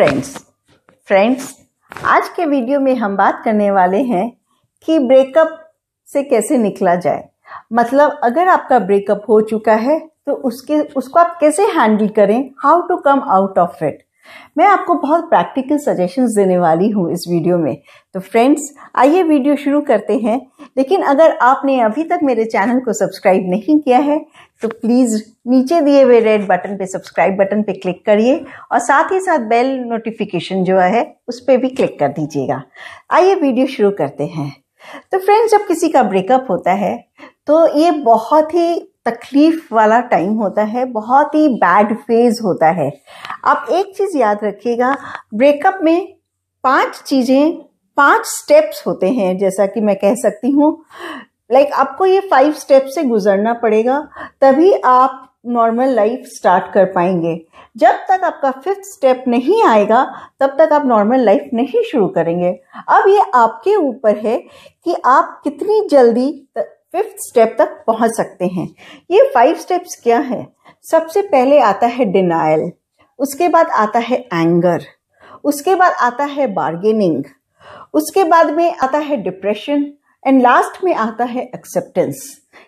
friends friends आज के video में हम बात करने वाले हैं कि ब्रेकअप से कैसे निकला जाए मतलब अगर आपका ब्रेकअप हो चुका है तो उसके उसको आप कैसे हैंडल करें how to come out of it मैं आपको बहुत प्रैक्टिकल सजेशंस देने वाली हूँ इस वीडियो में तो फ्रेंड्स आइए वीडियो शुरू करते हैं लेकिन अगर आपने अभी तक मेरे चैनल को सब्सक्राइब नहीं किया है तो प्लीज़ नीचे दिए हुए रेड बटन पे सब्सक्राइब बटन पे क्लिक करिए और साथ ही साथ बेल नोटिफिकेशन जो है उस पर भी क्लिक कर दीजिएगा आइए वीडियो शुरू करते हैं तो फ्रेंड्स जब किसी का ब्रेकअप होता है तो ये बहुत ही तकलीफ वाला टाइम होता है बहुत ही बैड फेज होता है आप एक चीज़ याद रखिएगा ब्रेकअप में पांच चीज़ें पांच स्टेप्स होते हैं जैसा कि मैं कह सकती हूँ लाइक like, आपको ये फाइव स्टेप से गुजरना पड़ेगा तभी आप नॉर्मल लाइफ स्टार्ट कर पाएंगे जब तक आपका फिफ्थ स्टेप नहीं आएगा तब तक आप नॉर्मल लाइफ नहीं शुरू करेंगे अब ये आपके ऊपर है कि आप कितनी जल्दी फिफ्थ स्टेप तक पहुंच सकते हैं ये फाइव स्टेप्स क्या है सबसे पहले आता है डिनाइल उसके बाद आता है एंगर उसके बाद आता है बार्गेनिंग उसके बाद में आता है डिप्रेशन एंड लास्ट में आता है एक्सेप्टेंस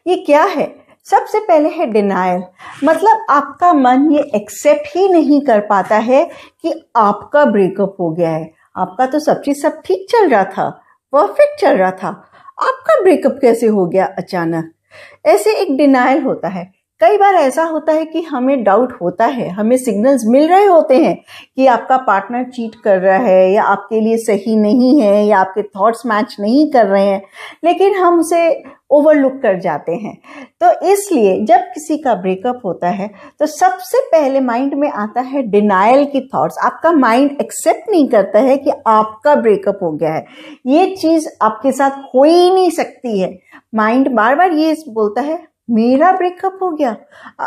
ये क्या है सबसे पहले है डिनायल मतलब आपका मन ये एक्सेप्ट ही नहीं कर पाता है कि आपका ब्रेकअप हो गया है आपका तो सब चीज़ सब ठीक चल रहा था परफेक्ट चल रहा था आपका ब्रेकअप कैसे हो गया अचानक ऐसे एक डिनाइल होता है कई बार ऐसा होता है कि हमें डाउट होता है हमें सिग्नल्स मिल रहे होते हैं कि आपका पार्टनर चीट कर रहा है या आपके लिए सही नहीं है या आपके थॉट्स मैच नहीं कर रहे हैं लेकिन हम उसे ओवरलुक कर जाते हैं तो इसलिए जब किसी का ब्रेकअप होता है तो सबसे पहले माइंड में आता है डिनाइल की थॉट्स आपका माइंड एक्सेप्ट नहीं करता है कि आपका ब्रेकअप हो गया है ये चीज़ आपके साथ हो ही नहीं सकती है माइंड बार बार ये बोलता है मेरा ब्रेकअप हो गया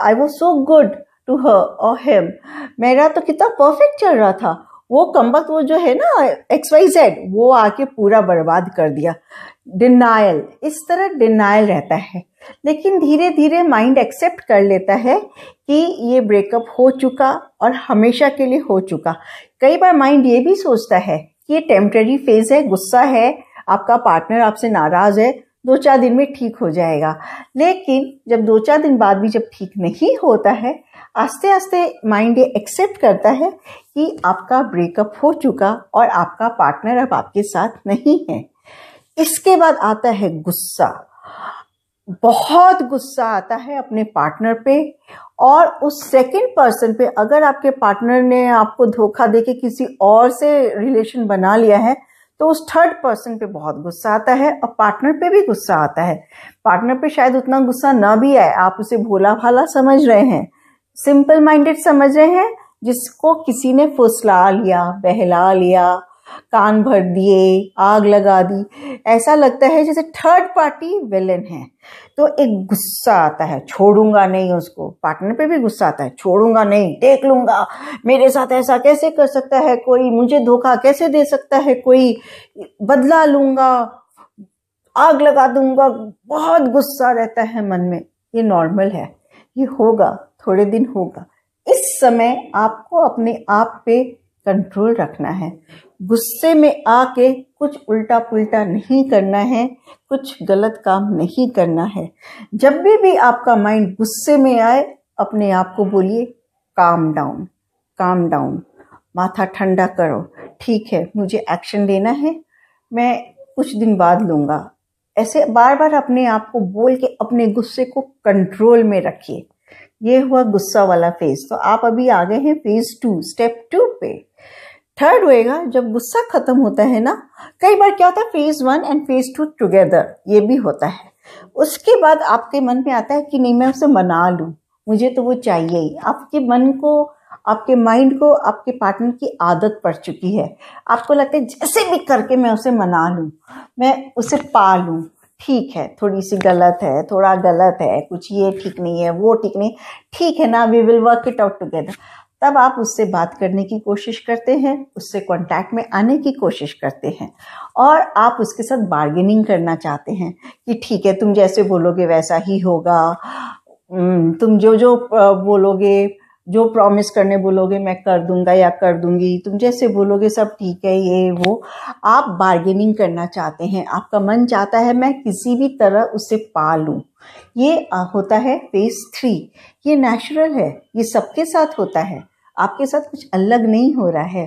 I was so good to her और हिम मेरा तो कितना परफेक्ट चल रहा था वो कम्बक वो जो है ना एक्स वाई जेड वो आके पूरा बर्बाद कर दिया डिनाइल इस तरह डिनाइल रहता है लेकिन धीरे धीरे माइंड एक्सेप्ट कर लेता है कि ये ब्रेकअप हो चुका और हमेशा के लिए हो चुका कई बार माइंड ये भी सोचता है कि ये टेम्प्रेरी फेज है गुस्सा है आपका पार्टनर आपसे नाराज है दो चार दिन में ठीक हो जाएगा लेकिन जब दो चार दिन बाद भी जब ठीक नहीं होता है आस्ते आस्ते माइंड ये एक्सेप्ट करता है कि आपका ब्रेकअप हो चुका और आपका पार्टनर अब आपके साथ नहीं है इसके बाद आता है गुस्सा बहुत गुस्सा आता है अपने पार्टनर पे और उस सेकंड पर्सन पे अगर आपके पार्टनर ने आपको धोखा देके किसी और से रिलेशन बना लिया है तो उस थर्ड पर्सन पे बहुत गुस्सा आता है और पार्टनर पे भी गुस्सा आता है पार्टनर पे शायद उतना गुस्सा ना भी आए आप उसे भोला भाला समझ रहे हैं सिंपल माइंडेड समझ रहे हैं जिसको किसी ने फुसला लिया बहला लिया कान भर दिए आग लगा दी ऐसा लगता है जैसे थर्ड पार्टी विलेन है तो एक गुस्सा आता है छोड़ूंगा नहीं उसको पार्टनर पे भी गुस्सा आता है छोड़ूंगा नहीं देख लूंगा मेरे साथ ऐसा कैसे कर सकता है कोई मुझे धोखा कैसे दे सकता है कोई बदला लूंगा आग लगा दूंगा बहुत गुस्सा रहता है मन में ये नॉर्मल है ये होगा थोड़े दिन होगा इस समय आपको अपने आप पे कंट्रोल रखना है गुस्से में आके कुछ उल्टा पुल्टा नहीं करना है कुछ गलत काम नहीं करना है जब भी भी आपका माइंड गुस्से में आए अपने आप को बोलिए काम डाउन काम डाउन माथा ठंडा करो ठीक है मुझे एक्शन लेना है मैं कुछ दिन बाद लूँगा ऐसे बार बार अपने आप को बोल के अपने गुस्से को कंट्रोल में रखिए ये हुआ गुस्सा वाला फेज तो आप अभी आ गए हैं फेज टू स्टेप टू पे थर्ड होएगा जब गुस्सा खत्म होता है ना कई बार क्या होता है phase one and phase two together ये भी होता है उसके बाद आपके मन में आता है कि नहीं मैं उसे मना लूँ मुझे तो वो चाहिए ही आपके मन को आपके माइंड को आपके पार्टनर की आदत पड़ चुकी है आपको लगता है जैसे भी करके मैं उसे मना लूँ मैं उसे पा लूँ ठीक है थोड़ी सी गलत है थोड़ा गलत है कुछ ये ठीक नहीं है वो ठीक नहीं ठीक है ना we will work it out together तब आप उससे बात करने की कोशिश करते हैं उससे कांटेक्ट में आने की कोशिश करते हैं और आप उसके साथ बार्गेनिंग करना चाहते हैं कि ठीक है तुम जैसे बोलोगे वैसा ही होगा तुम जो जो बोलोगे जो प्रॉमिस करने बोलोगे मैं कर दूंगा या कर दूंगी तुम जैसे बोलोगे सब ठीक है ये वो आप बार्गेनिंग करना चाहते हैं आपका मन चाहता है मैं किसी भी तरह उसे पा लूँ ये होता है फेज थ्री ये नेचुरल है ये सबके साथ होता है आपके साथ कुछ अलग नहीं हो रहा है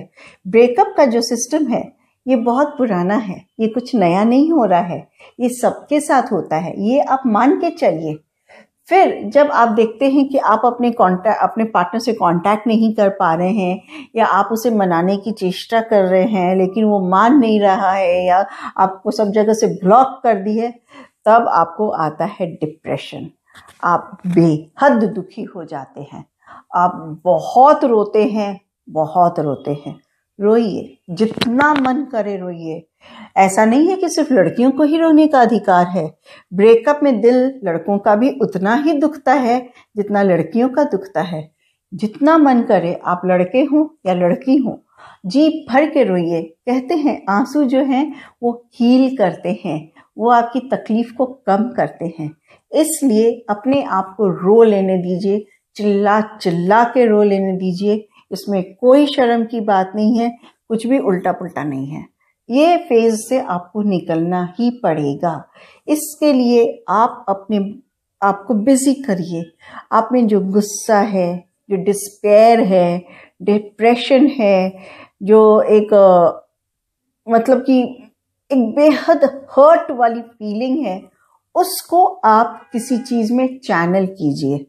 ब्रेकअप का जो सिस्टम है ये बहुत पुराना है ये कुछ नया नहीं हो रहा है ये सबके साथ होता है ये आप मान के चलिए फिर जब आप देखते हैं कि आप अपने कॉन्टैक्ट अपने पार्टनर से कांटेक्ट नहीं कर पा रहे हैं या आप उसे मनाने की चेष्टा कर रहे हैं लेकिन वो मान नहीं रहा है या आपको सब जगह से ब्लॉक कर दी है तब आपको आता है डिप्रेशन आप बेहद दुखी हो जाते हैं आप बहुत रोते हैं बहुत रोते हैं रोइए जितना मन करे रोइए ऐसा नहीं है कि सिर्फ लड़कियों को ही रोने का अधिकार है ब्रेकअप में दिल लड़कों का भी उतना ही दुखता है जितना लड़कियों का दुखता है जितना मन करे आप लड़के हों या लड़की हों जी भर के रोइए कहते हैं आंसू जो हैं वो हील करते हैं वो आपकी तकलीफ को कम करते हैं इसलिए अपने आप को रो लेने दीजिए चिल्ला चिल्ला के रो लेने दीजिए इसमें कोई शर्म की बात नहीं है कुछ भी उल्टा पुल्टा नहीं है ये फेज से आपको निकलना ही पड़ेगा इसके लिए आप अपने आपको बिजी करिए आप में जो गुस्सा है जो डिस्पेयर है डिप्रेशन है जो एक मतलब कि एक बेहद हर्ट वाली फीलिंग है उसको आप किसी चीज़ में चैनल कीजिए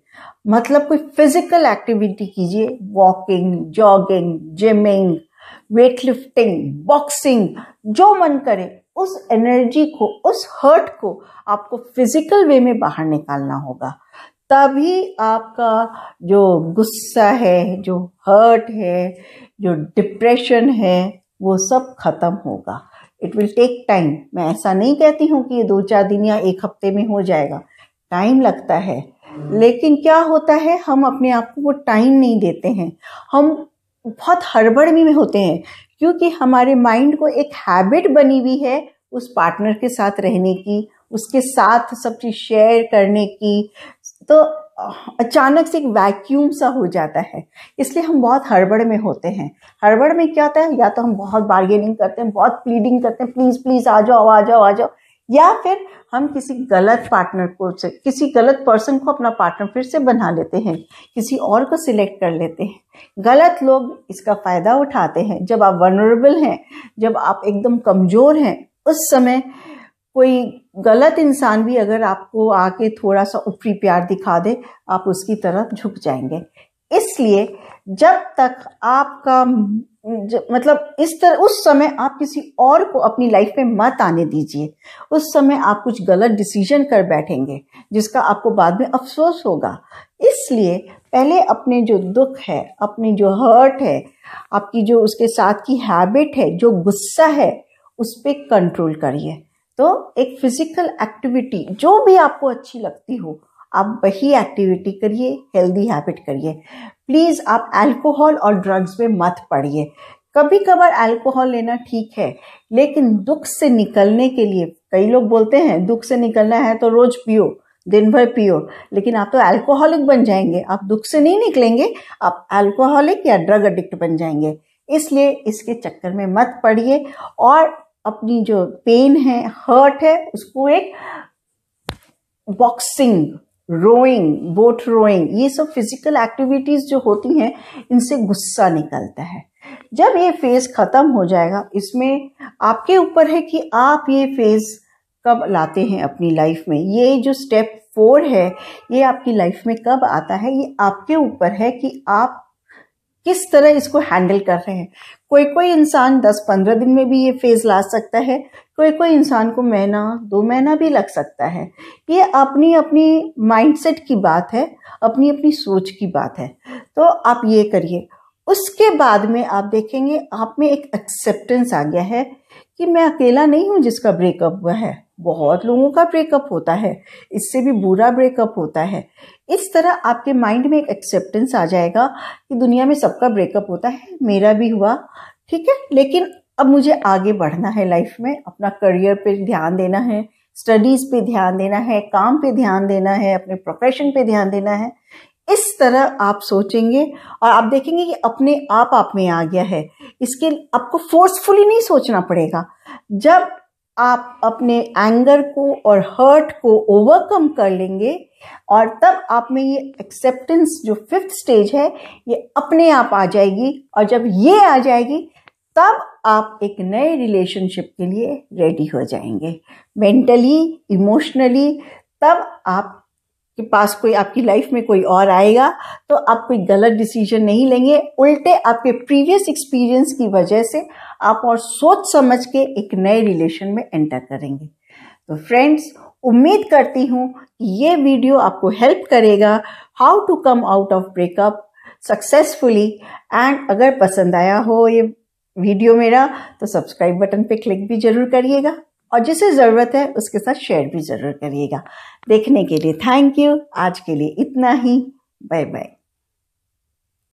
मतलब कोई फिजिकल एक्टिविटी कीजिए walking jogging gymming weight lifting boxing जो मन करे उस एनर्जी को उस हर्ट को आपको फिजिकल वे में बाहर निकालना होगा तभी आपका जो गुस्सा है जो हर्ट है जो डिप्रेशन है वो सब खत्म होगा इट विल टेक टाइम मैं ऐसा नहीं कहती हूँ कि ये दो चार दिन या एक हफ्ते में हो जाएगा टाइम लगता है लेकिन क्या होता है हम अपने आप को वो टाइम नहीं देते हैं हम बहुत हड़बड़ में होते हैं क्योंकि हमारे माइंड को एक हैबिट बनी हुई है उस पार्टनर के साथ रहने की उसके साथ सब चीज़ शेयर करने की तो अचानक से एक वैक्यूम सा हो जाता है इसलिए हम बहुत हड़बड़ में होते हैं हड़बड़ में क्या होता है या तो हम बहुत बार्गेनिंग करते हैं बहुत प्लीडिंग करते हैं प्लीज़ प्लीज़ आ जाओ आ जाओ आ जाओ या फिर हम किसी गलत पार्टनर को से किसी गलत पर्सन को अपना पार्टनर फिर से बना लेते हैं किसी और को सिलेक्ट कर लेते हैं गलत लोग इसका फ़ायदा उठाते हैं जब आप वनरेबल हैं जब आप एकदम कमज़ोर हैं उस समय कोई गलत इंसान भी अगर आपको आके थोड़ा सा ऊपरी प्यार दिखा दे आप उसकी तरफ झुक जाएंगे इसलिए जब तक आपका हम्म, मतलब इस तरह उस समय आप किसी और को अपनी लाइफ में मत आने दीजिए उस समय आप कुछ गलत डिसीजन कर बैठेंगे जिसका आपको बाद में अफसोस होगा इसलिए पहले अपने जो दुख है अपनी जो हर्ट है आपकी जो उसके साथ की हैबिट है जो गुस्सा है उस पर कंट्रोल करिए तो एक फिज़िकल एक्टिविटी जो भी आपको अच्छी लगती हो आप वही एक्टिविटी करिए हेल्दी हैबिट करिए प्लीज़ आप अल्कोहल और ड्रग्स में मत पड़िए कभी कभार अल्कोहल लेना ठीक है लेकिन दुख से निकलने के लिए कई लोग बोलते हैं दुख से निकलना है तो रोज पियो दिन भर पियो लेकिन आप तो अल्कोहलिक बन जाएंगे आप दुख से नहीं निकलेंगे आप अल्कोहलिक या ड्रग एडिक्ट बन जाएंगे इसलिए इसके चक्कर में मत पड़िए और अपनी जो पेन है हर्ट है उसको एक बॉक्सिंग रोइंग बोट रोइंग ये सब फिजिकल एक्टिविटीज जो होती हैं इनसे गुस्सा निकलता है जब ये फेज ख़त्म हो जाएगा इसमें आपके ऊपर है कि आप ये फेज़ कब लाते हैं अपनी लाइफ में ये जो स्टेप फोर है ये आपकी लाइफ में कब आता है ये आपके ऊपर है कि आप किस तरह इसको हैंडल कर रहे हैं कोई कोई इंसान 10-15 दिन में भी ये फेज़ ला सकता है कोई कोई इंसान को महीना दो महीना भी लग सकता है ये अपनी अपनी माइंडसेट की बात है अपनी अपनी सोच की बात है तो आप ये करिए उसके बाद में आप देखेंगे आप में एक एक्सेप्टेंस आ गया है कि मैं अकेला नहीं हूँ जिसका ब्रेकअप हुआ है बहुत लोगों का ब्रेकअप होता है इससे भी बुरा ब्रेकअप होता है इस तरह आपके माइंड में एक एक्सेप्टेंस आ जाएगा कि दुनिया में सबका ब्रेकअप होता है मेरा भी हुआ ठीक है लेकिन अब मुझे आगे बढ़ना है लाइफ में अपना करियर पे ध्यान देना है स्टडीज़ पे ध्यान देना है काम पे ध्यान देना है अपने प्रोफेशन पे ध्यान देना है इस तरह आप सोचेंगे और आप देखेंगे कि अपने आप आप में आ गया है इसके आपको फोर्सफुली नहीं सोचना पड़ेगा जब आप अपने एंगर को और हर्ट को ओवरकम कर लेंगे और तब आप में ये एक्सेप्टेंस जो फिफ्थ स्टेज है ये अपने आप आ जाएगी और जब ये आ जाएगी तब आप एक नए रिलेशनशिप के लिए रेडी हो जाएंगे मेंटली इमोशनली तब आप के पास कोई आपकी लाइफ में कोई और आएगा तो आप कोई गलत डिसीजन नहीं लेंगे उल्टे आपके प्रीवियस एक्सपीरियंस की वजह से आप और सोच समझ के एक नए रिलेशन में एंटर करेंगे तो फ्रेंड्स उम्मीद करती हूँ कि ये वीडियो आपको हेल्प करेगा how to come out of breakup successfully and अगर पसंद आया हो ये वीडियो मेरा तो सब्सक्राइब बटन पे क्लिक भी जरूर करिएगा और जिसे ज़रूरत है उसके साथ शेयर भी ज़रूर करिएगा देखने के लिए थैंक यू आज के लिए इतना ही बाय बाय